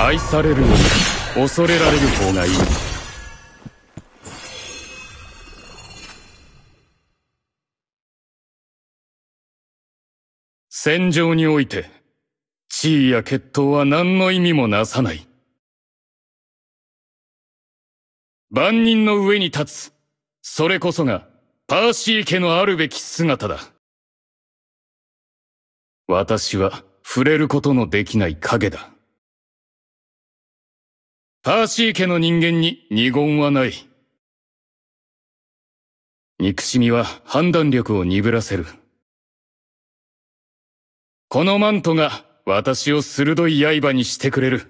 愛されるより恐れられる方がいい戦場において地位や決闘は何の意味もなさない万人の上に立つそれこそがパーシー家のあるべき姿だ私は触れることのできない影だ。パーシー家の人間に二言はない。憎しみは判断力を鈍らせる。このマントが私を鋭い刃にしてくれる。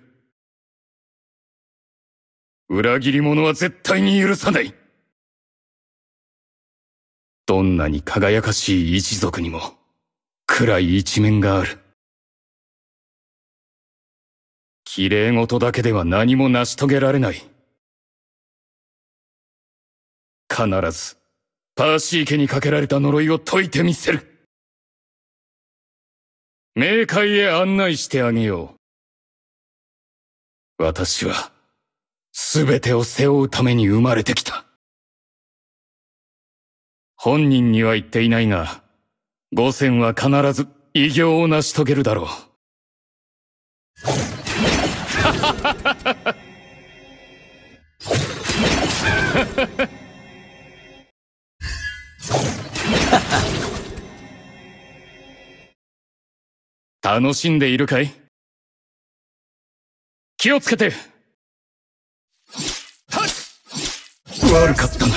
裏切り者は絶対に許さない。どんなに輝かしい一族にも暗い一面がある。綺麗事だけでは何も成し遂げられない。必ず、パーシー家にかけられた呪いを解いてみせる。冥界へ案内してあげよう。私は、すべてを背負うために生まれてきた。本人には言っていないが、五千は必ず偉業を成し遂げるだろう。楽しんでいるかい気をつけて悪かったな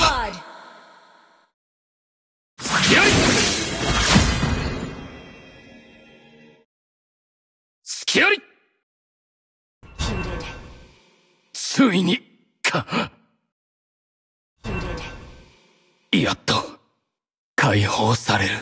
スきあり！ついにかやっと解放される